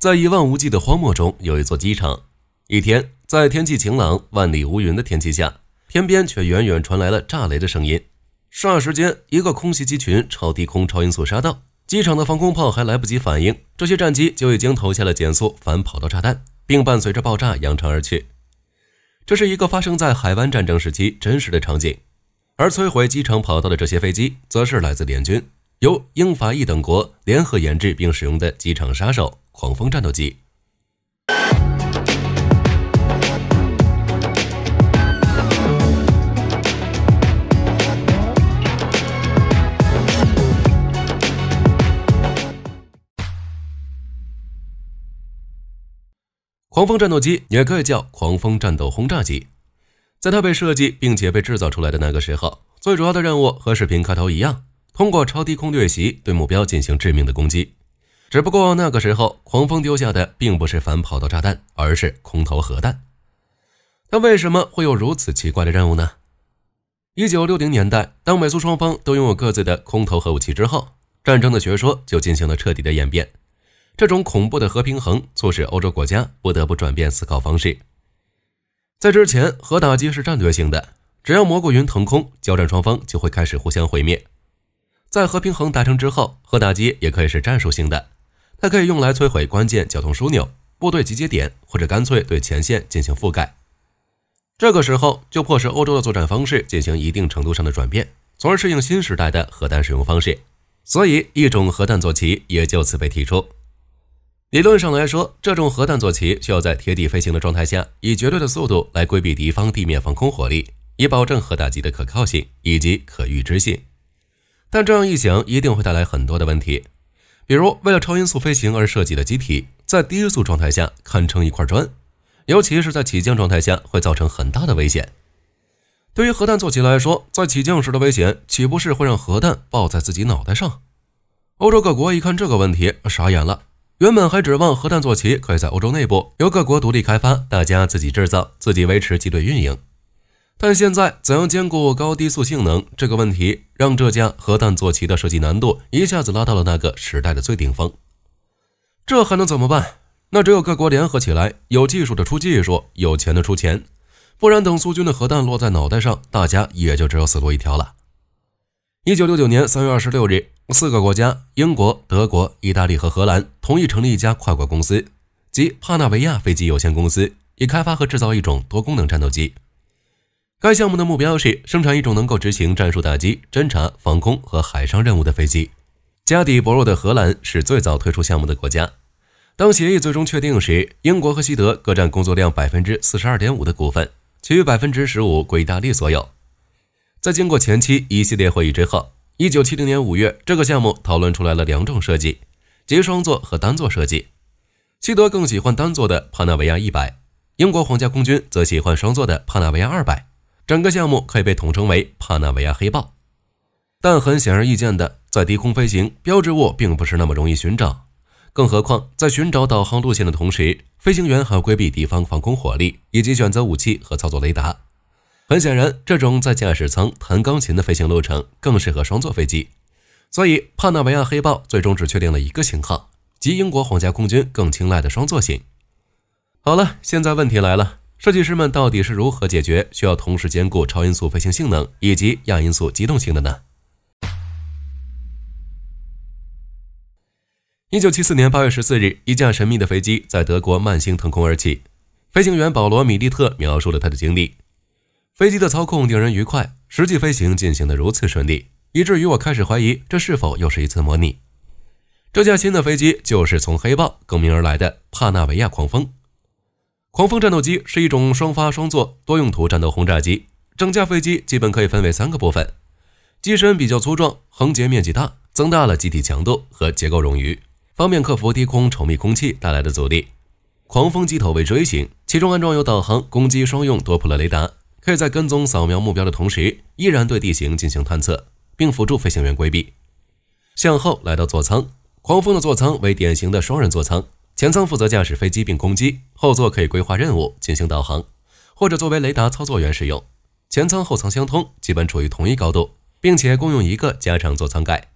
在一望无际的荒漠中，有一座机场。一天，在天气晴朗、万里无云的天气下，天边却远远传来了炸雷的声音。霎时间，一个空袭机群超低空、超音速杀到机场的防空炮还来不及反应，这些战机就已经投下了减速反跑道炸弹，并伴随着爆炸扬长而去。这是一个发生在海湾战争时期真实的场景，而摧毁机场跑道的这些飞机，则是来自联军，由英、法、意等国联合研制并使用的机场杀手。狂风战斗机，狂风战斗机也可以叫狂风战斗轰炸机。在它被设计并且被制造出来的那个时候，最主要的任务和视频开头一样，通过超低空掠袭对目标进行致命的攻击。只不过那个时候，狂风丢下的并不是反跑道炸弹，而是空投核弹。他为什么会有如此奇怪的任务呢？一九六零年代，当美苏双方都拥有各自的空投核武器之后，战争的学说就进行了彻底的演变。这种恐怖的核平衡促使欧洲国家不得不转变思考方式。在之前，核打击是战略性的，只要蘑菇云腾空，交战双方就会开始互相毁灭。在核平衡达成之后，核打击也可以是战术性的。它可以用来摧毁关键交通枢纽、部队集结点，或者干脆对前线进行覆盖。这个时候，就迫使欧洲的作战方式进行一定程度上的转变，从而适应新时代的核弹使用方式。所以，一种核弹坐骑也就此被提出。理论上来说，这种核弹坐骑需要在贴地飞行的状态下，以绝对的速度来规避敌方地面防空火力，以保证核打击的可靠性以及可预知性。但这样一想，一定会带来很多的问题。比如，为了超音速飞行而设计的机体，在低速状态下堪称一块砖，尤其是在起降状态下会造成很大的危险。对于核弹坐骑来说，在起降时的危险，岂不是会让核弹爆在自己脑袋上？欧洲各国一看这个问题，傻眼了。原本还指望核弹坐骑可以在欧洲内部由各国独立开发，大家自己制造、自己维持机队运营。但现在怎样兼顾高低速性能这个问题，让这家核弹坐骑的设计难度一下子拉到了那个时代的最顶峰。这还能怎么办？那只有各国联合起来，有技术的出技术，有钱的出钱，不然等苏军的核弹落在脑袋上，大家也就只有死路一条了。一九六九年三月二十六日，四个国家——英国、德国、意大利和荷兰——同意成立一家跨国公司，即帕纳维亚飞机有限公司，以开发和制造一种多功能战斗机。该项目的目标是生产一种能够执行战术打击、侦察、防空和海上任务的飞机。家底薄弱的荷兰是最早推出项目的国家。当协议最终确定时，英国和西德各占工作量百分之四十二点五的股份，其余百分之十五归意大利所有。在经过前期一系列会议之后，一九七零年五月，这个项目讨论出来了两种设计，即双座和单座设计。西德更喜欢单座的帕纳维亚一百，英国皇家空军则喜欢双座的帕纳维亚二百。整个项目可以被统称为“帕纳维亚黑豹”，但很显而易见的，在低空飞行标志物并不是那么容易寻找，更何况在寻找导航路线的同时，飞行员还要规避敌方防空火力以及选择武器和操作雷达。很显然，这种在驾驶舱弹钢琴的飞行路程更适合双座飞机，所以帕纳维亚黑豹最终只确定了一个型号，即英国皇家空军更青睐的双座型。好了，现在问题来了。设计师们到底是如何解决需要同时兼顾超音速飞行性能以及亚音速机动性的呢？一九七四年八月十四日，一架神秘的飞机在德国曼兴腾空而起。飞行员保罗·米利特描述了他的经历：飞机的操控令人愉快，实际飞行进行得如此顺利，以至于我开始怀疑这是否又是一次模拟。这架新的飞机就是从黑豹更名而来的帕纳维亚狂风。狂风战斗机是一种双发双座多用途战斗轰炸机，整架飞机基本可以分为三个部分。机身比较粗壮，横截面积大，增大了机体强度和结构冗余，方便克服低空稠密空气带来的阻力。狂风机头为锥形，其中安装有导航、攻击双用多普勒雷达，可以在跟踪扫描目标的同时，依然对地形进行探测，并辅助飞行员规避。向后来到座舱，狂风的座舱为典型的双人座舱。前舱负责驾驶飞机并攻击，后座可以规划任务、进行导航，或者作为雷达操作员使用。前舱后舱相通，基本处于同一高度，并且共用一个加长座舱盖。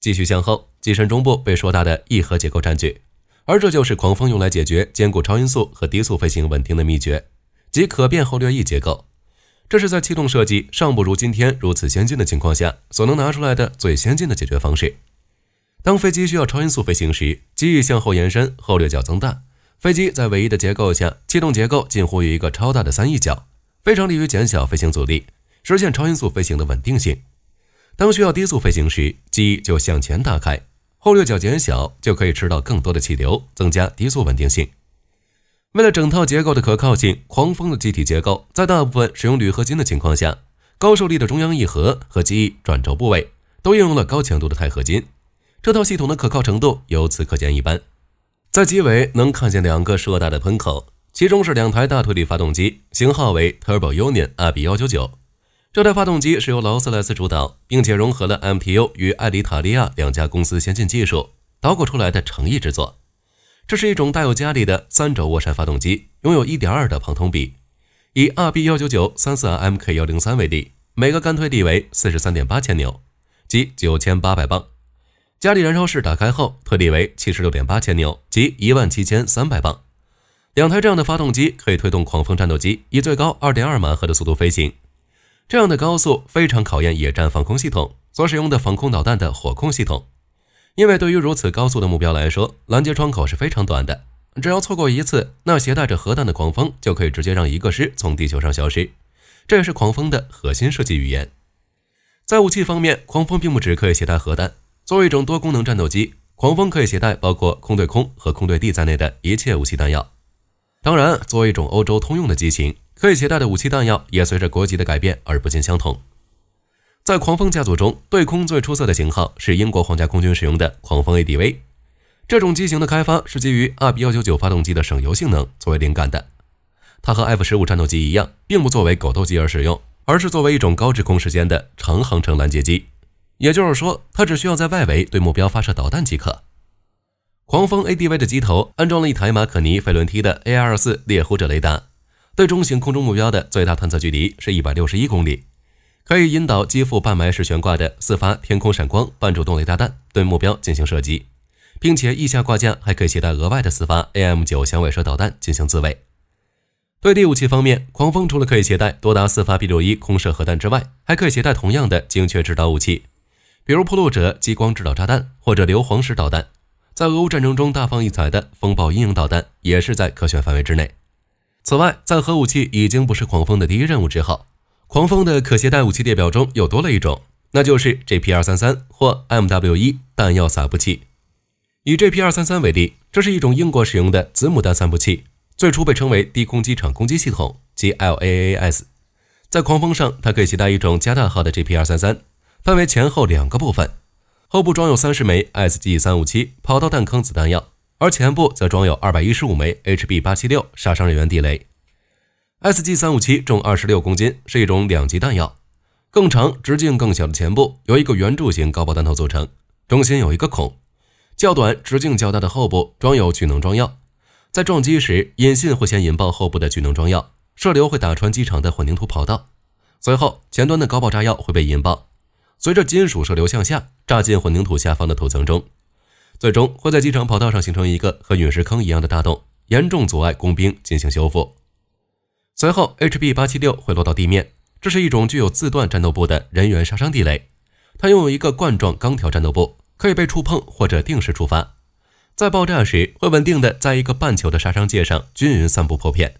继续向后，机身中部被硕大的翼核结构占据，而这就是狂风用来解决兼顾超音速和低速飞行稳定的秘诀，即可变后掠翼结构。这是在气动设计尚不如今天如此先进的情况下所能拿出来的最先进的解决方式。当飞机需要超音速飞行时，机翼向后延伸，后掠角增大，飞机在唯一的结构下，气动结构近乎于一个超大的三翼角，非常利于减小飞行阻力，实现超音速飞行的稳定性。当需要低速飞行时，机翼就向前打开，后掠角减小，就可以吃到更多的气流，增加低速稳定性。为了整套结构的可靠性，狂风的机体结构在大部分使用铝合金的情况下，高受力的中央翼盒和机翼转轴部位都应用了高强度的钛合金。这套系统的可靠程度由此可见一斑。在机尾能看见两个硕大的喷口，其中是两台大推力发动机，型号为 TurboUnion RB199。这台发动机是由劳斯莱斯主导，并且融合了 MTU 与艾里塔利亚两家公司先进技术，捣鼓出来的诚意之作。这是一种带有加力的三轴涡扇发动机，拥有一点二的庞通比。以 RB199-34MK103 为例，每个干推力为四十三点八千牛，即九千八百磅。家里燃烧室打开后，推力为七十六点八千牛，即一万七千三百磅。两台这样的发动机可以推动狂风战斗机以最高二点二马赫的速度飞行。这样的高速非常考验野战防空系统所使用的防空导弹的火控系统，因为对于如此高速的目标来说，拦截窗口是非常短的。只要错过一次，那携带着核弹的狂风就可以直接让一个师从地球上消失。这也是狂风的核心设计语言。在武器方面，狂风并不只可以携带核弹。作为一种多功能战斗机，狂风可以携带包括空对空和空对地在内的一切武器弹药。当然，作为一种欧洲通用的机型，可以携带的武器弹药也随着国籍的改变而不尽相同。在狂风家族中，对空最出色的型号是英国皇家空军使用的狂风 ADV。这种机型的开发是基于 RB199 发动机的省油性能作为灵感的。它和 F-15 战斗机一样，并不作为狗斗机而使用，而是作为一种高滞空时间的长航程拦截机。也就是说，它只需要在外围对目标发射导弹即可。狂风 ADV 的机头安装了一台马可尼飞伦梯的 AR 四猎户者雷达，对中型空中目标的最大探测距离是一百六十一公里，可以引导机腹半埋式悬挂的四发天空闪光半主动雷达弹对目标进行射击，并且翼下挂架还可以携带额外的四发 AM 九响尾蛇导弹进行自卫。对地武器方面，狂风除了可以携带多达四发 B 六一空射核弹之外，还可以携带同样的精确制导武器。比如铺路者激光制导炸弹，或者硫磺石导弹，在俄乌战争中大放异彩的风暴阴影导弹，也是在可选范围之内。此外，在核武器已经不是狂风的第一任务之后，狂风的可携带武器列表中又多了一种，那就是 GP 二三三或 MW 一弹药撒布器。以 GP 二三三为例，这是一种英国使用的子母弹散布器，最初被称为低空机场攻击系统及 LAAAS。在狂风上，它可以携带一种加大号的 GP 二三三。分为前后两个部分，后部装有三十枚 S G 三五七跑道弹坑子弹药，而前部则装有二百一十五枚 H B 八七六杀伤人员地雷。S G 三五七重二十六公斤，是一种两级弹药。更长、直径更小的前部由一个圆柱形高爆弹头组成，中心有一个孔；较短、直径较大的后部装有聚能装药，在撞击时引信会先引爆后部的聚能装药，射流会打穿机场的混凝土跑道，随后前端的高爆炸药会被引爆。随着金属射流向下炸进混凝土下方的土层中，最终会在机场跑道上形成一个和陨石坑一样的大洞，严重阻碍工兵进行修复。随后，HB876 会落到地面。这是一种具有自断战斗部的人员杀伤地雷，它拥有一个冠状钢条战斗部，可以被触碰或者定时触发。在爆炸时，会稳定的在一个半球的杀伤界上均匀散布破片，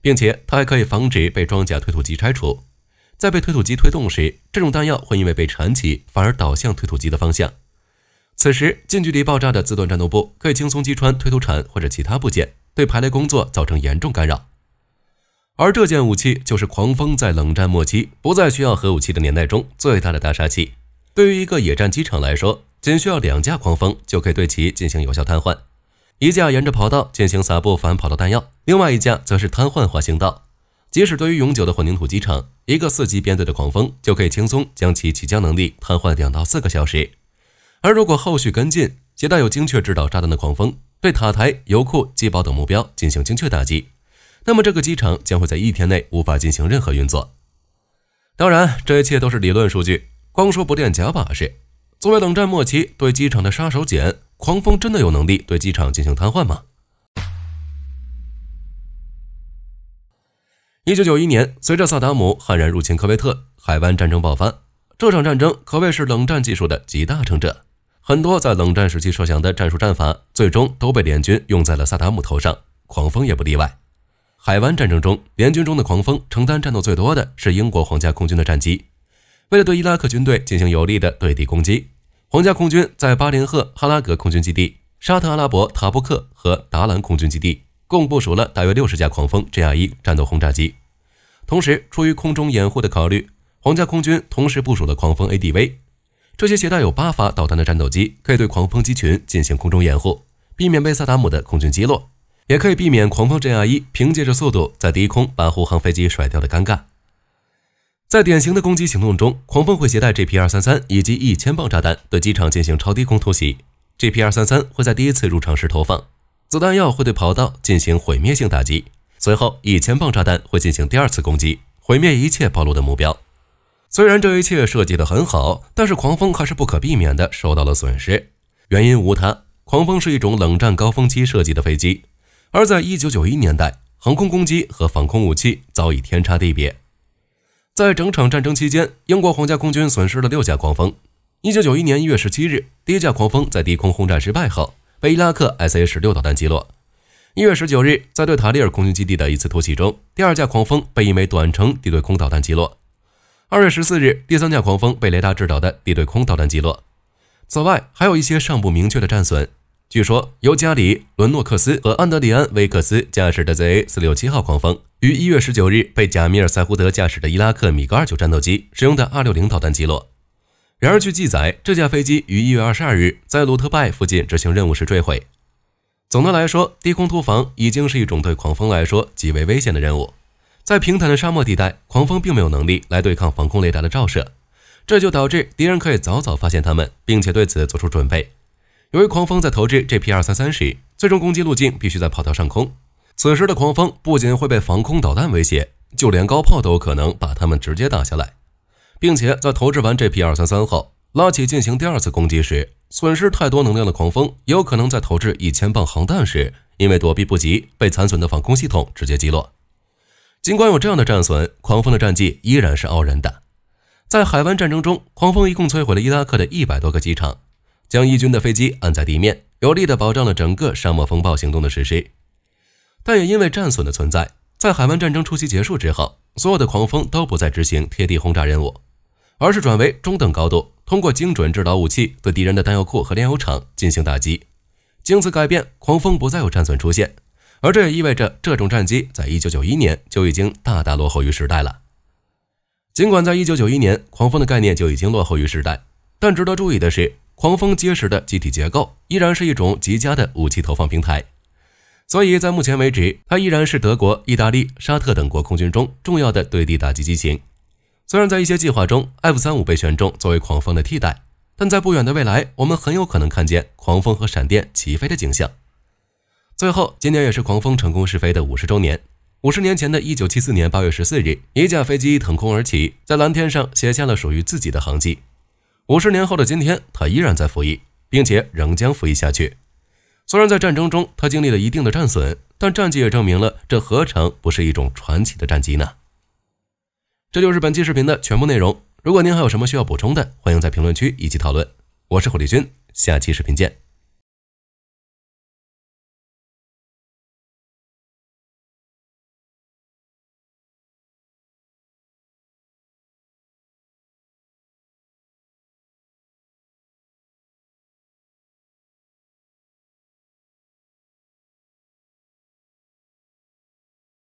并且它还可以防止被装甲推土机拆除。在被推土机推动时，这种弹药会因为被铲起，反而倒向推土机的方向。此时，近距离爆炸的自动战斗部可以轻松击穿推土铲或者其他部件，对排雷工作造成严重干扰。而这件武器就是狂风，在冷战末期不再需要核武器的年代中最大的大杀器。对于一个野战机场来说，仅需要两架狂风就可以对其进行有效瘫痪：一架沿着跑道进行撒布反跑道弹药，另外一架则是瘫痪滑行道。即使对于永久的混凝土机场，一个四级编队的狂风就可以轻松将其起降能力瘫痪两到四个小时。而如果后续跟进携带有精确制导炸弹的狂风，对塔台、油库、机堡等目标进行精确打击，那么这个机场将会在一天内无法进行任何运作。当然，这一切都是理论数据，光说不练假把式。作为冷战末期对机场的杀手锏，狂风真的有能力对机场进行瘫痪吗？一九九一年，随着萨达姆悍然入侵科威特，海湾战争爆发。这场战争可谓是冷战技术的集大成者，很多在冷战时期设想的战术战法，最终都被联军用在了萨达姆头上，狂风也不例外。海湾战争中，联军中的狂风承担战斗最多的是英国皇家空军的战机。为了对伊拉克军队进行有力的对地攻击，皇家空军在巴林赫哈拉格空军基地、沙特阿拉伯塔布克和达兰空军基地。共部署了大约六十架狂风 J-1 战斗轰炸机，同时出于空中掩护的考虑，皇家空军同时部署了狂风 ADV。这些携带有八发导弹的战斗机可以对狂风机群进行空中掩护，避免被萨达姆的空军击落，也可以避免狂风 J-1 凭借着速度在低空把护航飞机甩掉的尴尬。在典型的攻击行动中，狂风会携带 GP-233 以及一千磅炸弹对机场进行超低空突袭，GP-233 会在第一次入场时投放。子弹药会对跑道进行毁灭性打击，随后以铅磅炸弹会进行第二次攻击，毁灭一切暴露的目标。虽然这一切设计得很好，但是狂风还是不可避免的受到了损失。原因无他，狂风是一种冷战高峰期设计的飞机，而在1 9 9 1年代，航空攻击和防空武器早已天差地别。在整场战争期间，英国皇家空军损失了六架狂风。1991年1月17日，第一架狂风在低空轰炸失败后。被伊拉克 S A 十六导弹击落。一月十九日，在对塔利尔空军基地的一次突袭中，第二架狂风被一枚短程地对空导弹击落。二月十四日，第三架狂风被雷达制导的地对空导弹击落。此外，还有一些尚不明确的战损。据说，由加里·伦诺克斯和安德里安·威克斯驾驶的 Z A 四六七号狂风，于一月十九日被贾米尔·塞胡德驾驶的伊拉克米格二九战斗机使用的二六零导弹击落。然而，据记载，这架飞机于一月二十二日在鲁特拜附近执行任务时坠毁。总的来说，低空突防已经是一种对狂风来说极为危险的任务。在平坦的沙漠地带，狂风并没有能力来对抗防空雷达的照射，这就导致敌人可以早早发现他们，并且对此做出准备。由于狂风在投掷 G P 二三三时，最终攻击路径必须在跑道上空，此时的狂风不仅会被防空导弹威胁，就连高炮都可能把他们直接打下来。并且在投掷完这批二三三后，拉起进行第二次攻击时，损失太多能量的狂风，有可能在投掷一千磅航弹时，因为躲避不及被残损的防空系统直接击落。尽管有这样的战损，狂风的战绩依然是傲人的。在海湾战争中，狂风一共摧毁了伊拉克的一百多个机场，将伊军的飞机按在地面，有力地保障了整个沙漠风暴行动的实施。但也因为战损的存在，在海湾战争初期结束之后，所有的狂风都不再执行贴地轰炸任务。而是转为中等高度，通过精准制导武器对敌人的弹药库和炼油厂进行打击。经此改变，狂风不再有战损出现，而这也意味着这种战机在一九九一年就已经大大落后于时代了。尽管在一九九一年，狂风的概念就已经落后于时代，但值得注意的是，狂风结实的机体结构依然是一种极佳的武器投放平台，所以在目前为止，它依然是德国、意大利、沙特等国空军中重要的对地打击机型。虽然在一些计划中，F-35 被选中作为狂风的替代，但在不远的未来，我们很有可能看见狂风和闪电齐飞的景象。最后，今年也是狂风成功试飞的五十周年。五十年前的一九七四年八月十四日，一架飞机腾空而起，在蓝天上写下了属于自己的航迹。五十年后的今天，它依然在服役，并且仍将服役下去。虽然在战争中，它经历了一定的战损，但战绩也证明了这何尝不是一种传奇的战机呢？这就是本期视频的全部内容。如果您还有什么需要补充的，欢迎在评论区一起讨论。我是火力军，下期视频见。